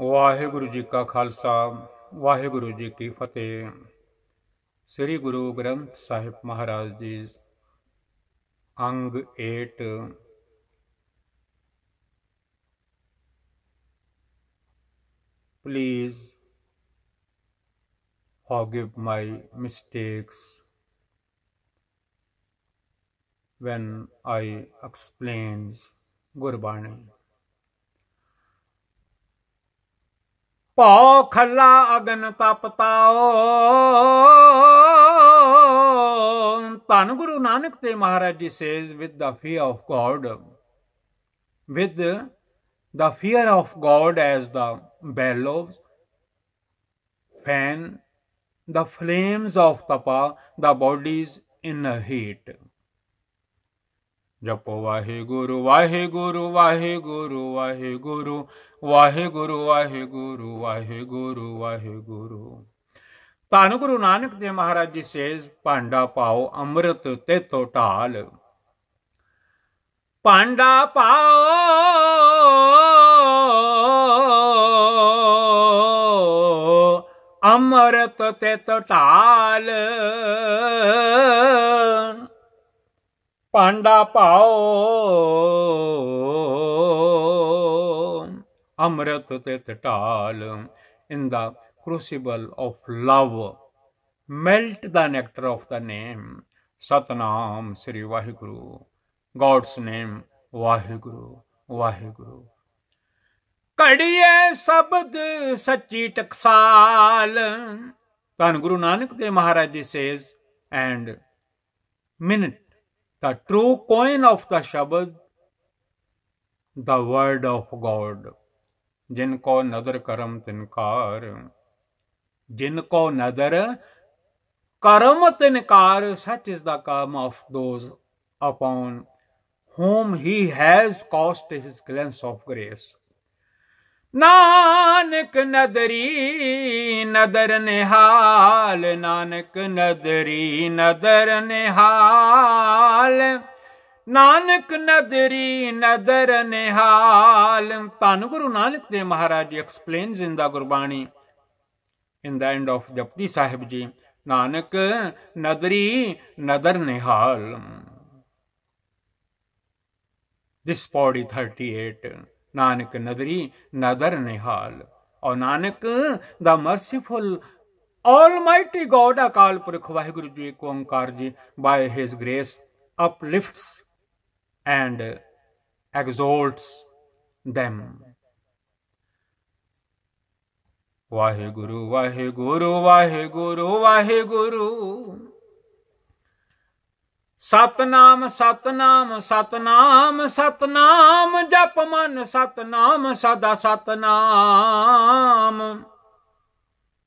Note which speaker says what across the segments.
Speaker 1: ਵਾਹਿਗੁਰੂ ਜੀ ਕਾ ਖਾਲਸਾ ਵਾਹਿਗੁਰੂ ਜੀ ਕੀ ਫਤਿਹ ਸ੍ਰੀ ਗੁਰੂ ਗ੍ਰੰਥ ਸਾਹਿਬ ਮਹਾਰਾਜ ਜੀ ਅੰਗ 8 please forgive my mistakes when I explains Gurbani ਭਉ ਖੱਲਾ ਅਗਨ ਤਪਤਾਓ ਧੰਨ ਗੁਰੂ ਨਾਨਕ ਤੇ Maharaj ji says with the fear of God with the fear of God as the bellows fan the flames of tapa the body's inner heat ਜਪੋ ਵਾਹਿਗੁਰੂ ਵਾਹਿਗੁਰੂ ਵਾਹਿਗੁਰੂ ਵਾਹਿਗੁਰੂ ਵਾਹਿਗੁਰੂ ਵਾਹਿਗੁਰੂ ਵਾਹਿਗੁਰੂ ਵਾਹਿਗੁਰੂ ਧੰਨ ਗੁਰੂ ਨਾਨਕ ਦੇਵ ਮਹਾਰਾਜ ਜੀ ਸੇਜ ਭਾਂਡਾ ਪਾਓ ਅੰਮ੍ਰਿਤ ਤੇ ਟਾਲ ਭਾਂਡਾ ਪਾਓ ਅੰਮ੍ਰਿਤ ਤੇ ਟਾਲ ਪਾਂਡਾ ਭਾਉ ਅਮਰਤ ਤੇ ਟਟਾਲ in the crucible of love melt the nectar of the name Satnam Shri Waheguru God's name Waheguru Waheguru ਕੜੀਏ ਸ਼ਬਦ ਸੱਚੀ ਟਕਸਾਲ ਤਨ ਗੁਰੂ ਨਾਨਕ ਦੇ Maharaj ji says and mint the true coin of the Shabad, the word of God. जिनको नदर करम तिनकार जिनको नदर करम तिनकार such is the karma of those upon whom he has caused his glance of grace Nanak ਨਦਰੀ ਨਦਰ ਨਿਹਾਲ ਨਾਨਕ ਨਦਰੀ ਨਦਰ ਨਿਹਾਲ ਨਾਨਕ ਨਦਰੀ ਨਦਰ ਨਿਹਾਲ ਤਨ ਗੁਰੂ ਨਾਨਕ ਦੇ Maharaj explains in the Gurbani in the end of Japji Sahib ji Nanak ਨਦਰੀ ਨਦਰ ਨਿਹਾਲ this ਪੌੜੀ 38 ਨਾਨਕ ਨਦਰੀ ਨਦਰ ਨਿਹਾਲ ਔਰ Nanak the merciful almighty God Akal Purakh Waheguru ji ਕੋ Onkar ji by his grace uplifts and exalts them Waheguru Waheguru Waheguru Waheguru Satnam Satnam Satnam Satnam ਜਪ ਮਨ ਸਤਨਾਮ ਸਦਾ ਸਤਨਾਮ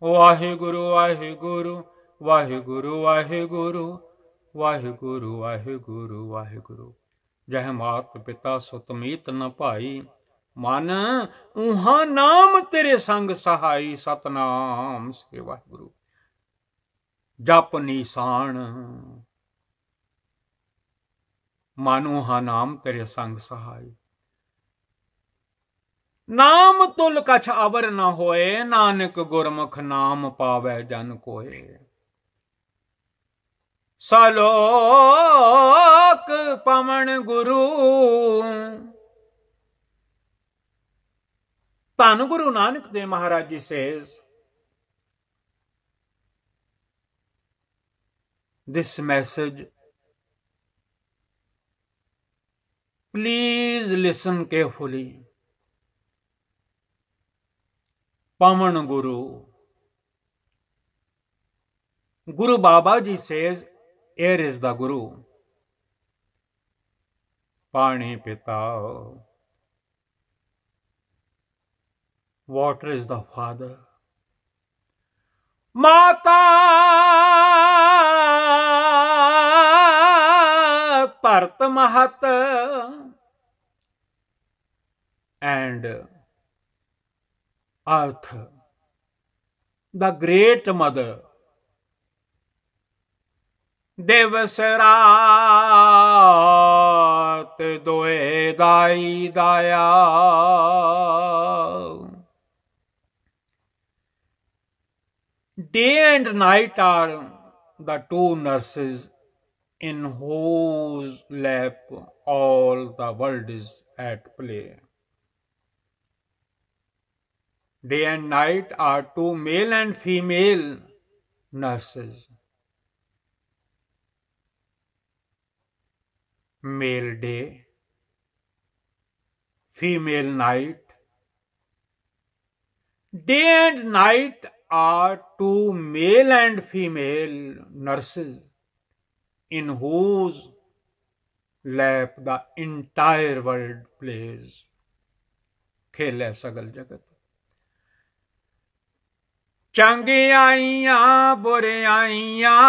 Speaker 1: ਵਾਹਿਗੁਰੂ ਵਾਹਿਗੁਰੂ ਵਾਹਿਗੁਰੂ ਵਾਹਿਗੁਰੂ ਵਾਹਿਗੁਰੂ ਵਾਹਿਗੁਰੂ ਵਾਹਿਗੁਰੂ ਜਹ ਮਾਤ ਪਿਤਾ ਸੁਤਮੀਤ ਨ ਭਾਈ ਮਨ ਉਹਾ ਨਾਮ ਤੇਰੇ ਸੰਗ ਸਹਾਈ ਸਤਨਾਮ ਸੇ ਵਾਹਿਗੁਰੂ ਜਪ ਨੀਸਾਨ ਮਾਨੂ ਨਾਮ ਤੇਰੇ ਸੰਗ ਸਹਾਈ ਨਾਮ ਤੁਲ ਕਛ ਅਵਰ ਨਾ ਹੋਏ ਨਾਨਕ ਗੁਰਮੁਖ ਨਾਮ ਪਾਵੇ ਜਨ ਕੋਏ ਸਲੋਕ ਪਵਨ ਗੁਰੂ ਤਨ ਗੁਰੂ ਨਾਨਕ ਦੇ Maharaj ji says this message please listen carefully ਪਾਵਨ Guru Guru Babaji says, air is the Guru. Pani Pitao. Water is the Father. Mata Part Mahat and uh, earth, the great mother. देवसरात दोए दाई Day and night are the two nurses in whose lap all the world is at play day and night are two male and female nurses. Male day, female night. Day and night are two male and female nurses in whose lap the entire world plays. खेल है जगत ਚੰਗਿਆਈਆਂ ਬੁਰਿਆਈਆਂ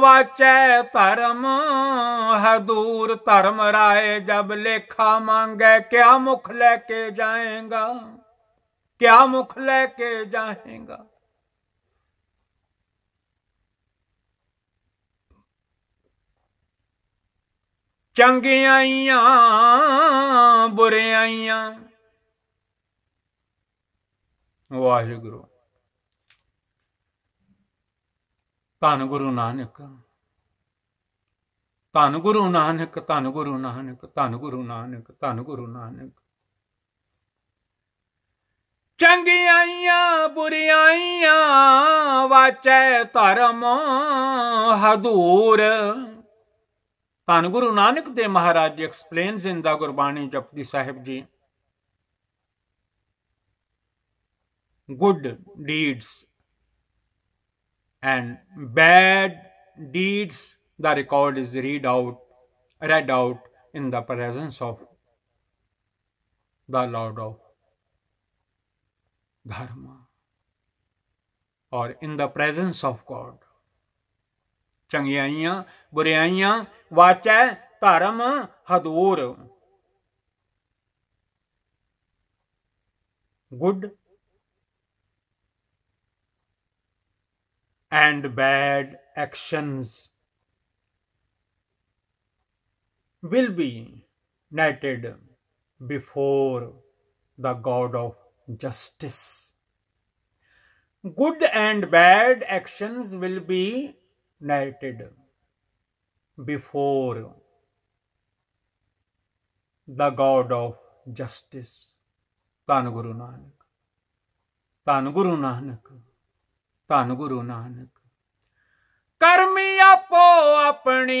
Speaker 1: ਵਾਚੈ ਧਰਮ ਹਦੂਰ ਧਰਮ ਰਾਏ ਜਬ ਲੇਖਾ ਮੰਗੇ ਕਿਆ ਮੁਖ ਲੈ ਕੇ ਜਾਏਗਾ ਕਿਆ ਮੁਖ ਲੈ ਕੇ ਜਾਏਗਾ ਚੰਗਿਆਈਆਂ ਬੁਰਿਆਈਆਂ ਵਾਹਿਗੁਰੂ ਧੰਨ ਗੁਰੂ ਨਾਨਕ ਧੰਨ ਗੁਰੂ ਨਾਨਕ ਧੰਨ ਗੁਰੂ ਨਾਨਕ ਧੰਨ ਗੁਰੂ ਨਾਨਕ ਧੰਨ ਗੁਰੂ ਨਾਨਕ ਚੰਗੀਆਂ ਬੁਰੀਆਂ ਵਾਚੈ ਧਰਮ ਹਦੂਰ ਧੰਨ ਗੁਰੂ ਨਾਨਕ ਦੇ Maharaj explains in the Gurbani ਜਪਦੀ ਸਾਹਿਬ ਜੀ good deeds and bad deeds the record is read out read out in the presence of the lord of dharma or in the presence of god ਚੰਗਿਆਈਆਂ ਬੁਰਾਈਆਂ ਵਾਚੈ ਧਰਮ ਹਦੂਰ good and bad actions will be netted before the God of justice. Good and bad actions will be netted before the God of justice. Tan Guru Nanak. Tan Guru Nanak. ਧੰਨ ਗੁਰੂ ਨਾਨਕ ਕਰਮੀ ਆਪੋ ਆਪਣੀ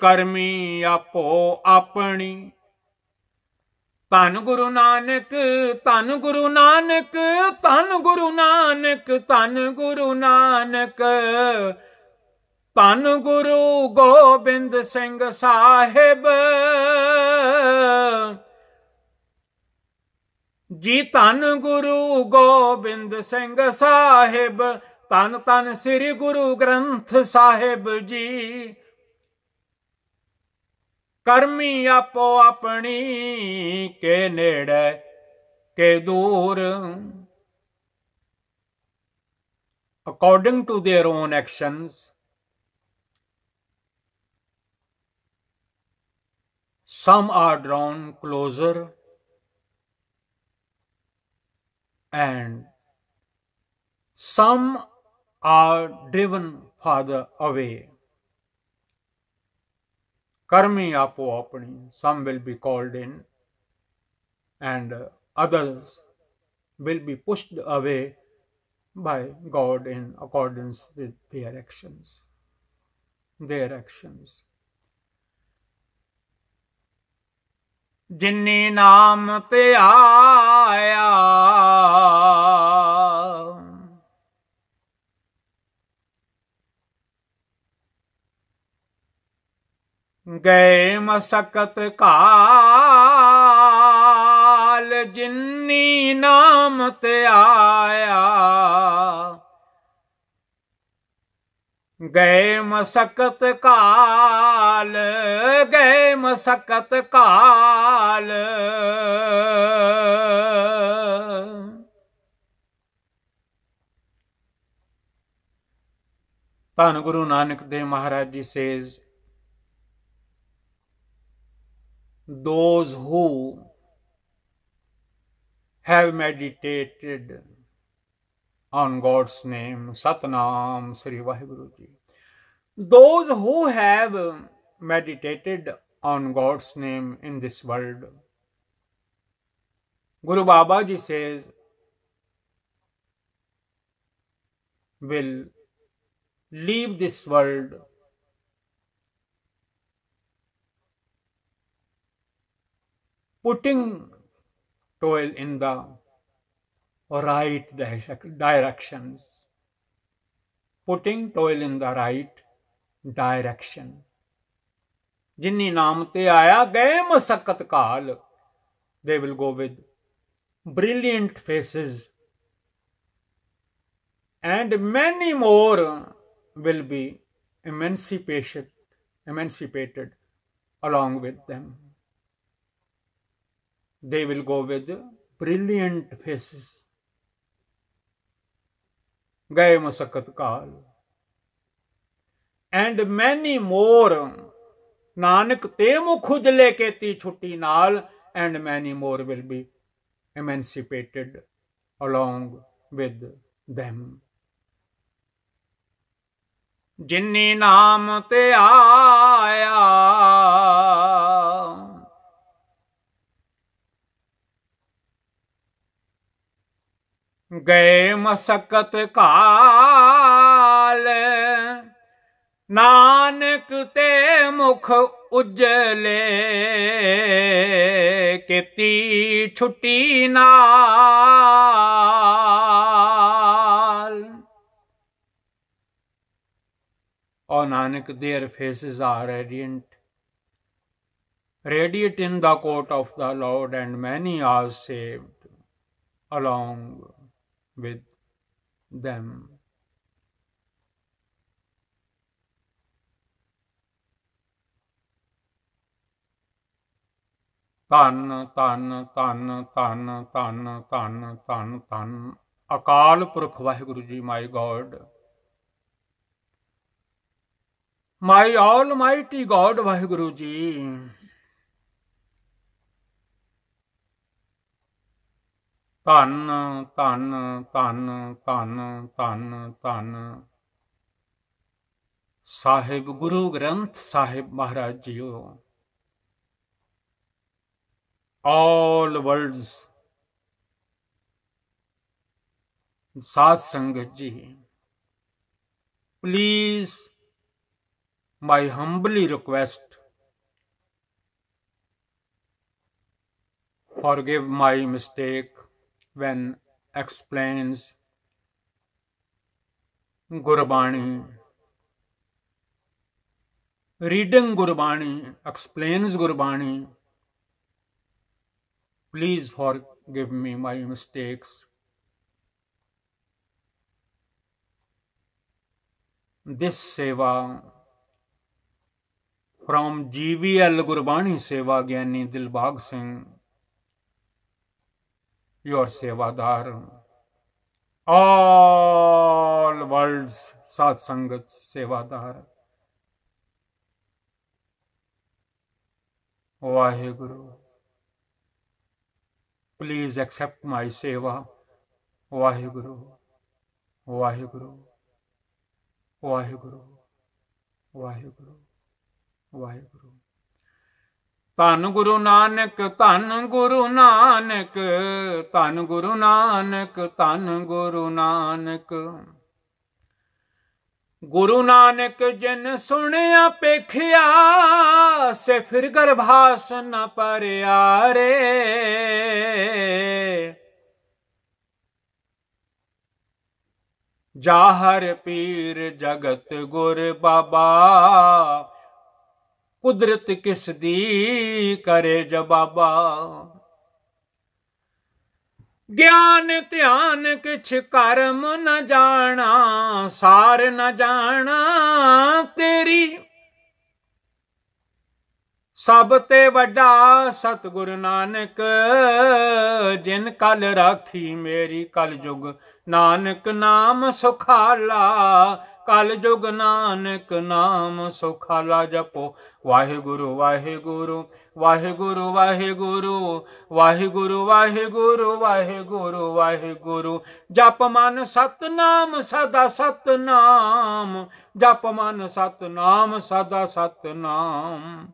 Speaker 1: ਕਰਮੀ ਆਪੋ ਆਪਣੀ ਧੰਨ ਗੁਰੂ ਨਾਨਕ ਧੰਨ ਗੁਰੂ ਨਾਨਕ ਧੰਨ ਗੁਰੂ ਨਾਨਕ ਧੰਨ ਗੁਰੂ ਨਾਨਕ ਧੰਨ ਗੁਰੂ ਗੋਬਿੰਦ ਸਿੰਘ ਸਾਹਿਬ ਜੀ ਧੰ ਗੁਰੂ ਗੋਬਿੰਦ ਸਿੰਘ ਸਾਹਿਬ ਤਨ ਤਨ ਸ੍ਰੀ ਗੁਰੂ ਗ੍ਰੰਥ ਸਾਹਿਬ ਜੀ ਕਰਮੀ ਆਪੋ ਆਪਣੀ ਕੇ ਨੇੜੇ ਕੇ ਦੂਰ according to their own actions some are drawn closer and some are driven farther away. Karmi apo apni, some will be called in and others will be pushed away by God in accordance with their actions. Their actions. ਜਿਨੀ ਨਾਮ ਧਿਆਇਆ ਗਏ ਮਸਕਤ ਕਾਲ ਜਿਨੀ ਨਾਮ ਧਿਆਇਆ ਗਏ ਮਸਕਤ ਕਾਲ ਗਏ ਮਸਕਤ ਕਾਲ ਧੰਨ ਗੁਰੂ Nanak Dev Maharaj ji says those who have meditated on God's name. Satnam Sri Vaheguruji. Those who have meditated on God's name in this world, Guru Baba Ji says, will leave this world putting toil in the or right directions. Putting toil in the right direction. जिन्नी नाम ते आया गए मसक्कत काल they will go with brilliant faces and many more will be emancipated emancipated along with them they will go with brilliant faces ਗਏ ਮਸਕਤ ਕਾਲ and many ਮੋਰ ਨਾਨਕ ਤੇ ਮੁਖ ਉਜਲੇ ਕੇਤੀ ਛੁੱਟੀ ਨਾਲ and many more will be emancipated along with them ਜਿਨਨੀ ਨਾਮ ਤੇ ਆਇਆ गए मसकत काल नानक ते मुख उजले किती छुट्टी नाल Oh Nanak, their faces are radiant, radiant in the court of the Lord, and many are saved along with them. ਧੰਨ ਧੰਨ ਧੰਨ ਧੰਨ ਧੰਨ ਧੰਨ ਧੰਨ ਧੰਨ ਅਕਾਲ Purakh Waheguru ji my God my almighty God Waheguru ji ਧੰਨ ਧੰਨ ਧੰਨ ਧੰਨ ਧੰਨ ਧੰਨ Sahib Guru Granth Sahib Maharaj jio all worlds Sadh Sangat ji please my humbly request forgive my mistake when explains Gurbani. Reading Gurbani explains Gurbani. Please forgive me my mistakes. This seva from GVL Gurbani Seva Gyani Dilbag Singh your sevadar. All world's satsangat sevadar. Vaheguru, please accept my seva. Vaheguru, Vaheguru, Vaheguru, Vaheguru, Vaheguru. ਧੰਨ ਗੁਰੂ ਨਾਨਕ ਧੰਨ ਗੁਰੂ ਨਾਨਕ ਧੰਨ ਗੁਰੂ ਨਾਨਕ ਧੰਨ ਗੁਰੂ ਨਾਨਕ ਗੁਰੂ ਨਾਨਕ ਜਿਨ ਸੁਣਿਆ ਪੇਖਿਆ ਸੇ ਫਿਰ ਗਰਭਾਸ ਨ ਪਰਿਆ ਰੇ ਜਾਹਰ ਪੀਰ ਜਗਤ ਗੁਰ ਬਾਬਾ ਕੁਦਰਤ ਕਿਸ ਦੀ ਕਰੇ ਜਬਾਬਾ ਗਿਆਨ ਧਿਆਨ ਕਿਛ ਕਰਮ ਨ ਜਾਣਾ ਸਾਰ ਨ ਜਾਣਾ ਤੇਰੀ ਸਭ ਤੇ ਵੱਡਾ ਸਤਗੁਰ ਨਾਨਕ ਜਿਨ ਕਲ ਰਾਖੀ ਮੇਰੀ ਕਲ ਜੁਗ ਨਾਨਕ ਨਾਮ ਸੁਖਾਲਾ ਕਲ ਜੁਗ ਨਾਨਕ ਨਾਮ ਸੁਖਾਲਾ ਜਪੋ ਵਾਹਿਗੁਰੂ ਵਾਹਿਗੁਰੂ ਵਾਹਿਗੁਰੂ ਵਾਹਿਗੁਰੂ ਵਾਹਿਗੁਰੂ ਵਾਹਿਗੁਰੂ ਵਾਹਿਗੁਰੂ ਵਾਹਿਗੁਰੂ ਜਪ ਮਨ ਸਤਨਾਮ ਸਦਾ ਸਤਨਾਮ ਜਪ ਮਨ ਸਤਨਾਮ ਸਦਾ ਸਤਨਾਮ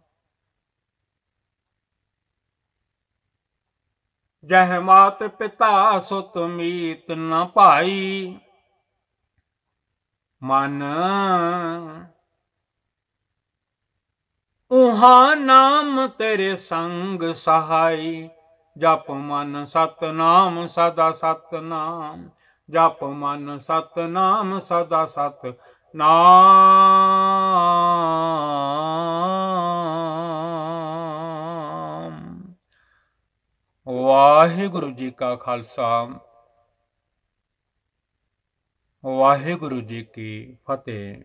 Speaker 1: ਜਹ ਮਾਤ ਪਿਤਾ ਸੁਤ ਮੀਤ ਨ ਭਾਈ ਮਨ ਉਹਾ ਨਾਮ ਤੇਰੇ ਸੰਗ ਸਹਾਈ ਜਪ ਮਨ ਸਤਨਾਮ ਸਦਾ ਸਤਨਾਮ ਜਪ ਮਨ ਸਤਨਾਮ ਸਦਾ ਸਤ ਨਾਮ ਵਾਹਿਗੁਰੂ ਜੀ ਕਾ ਖਾਲਸਾ ਵਾਹਿਗੁਰੂ ਜੀ ਕੀ ਫਤਿਹ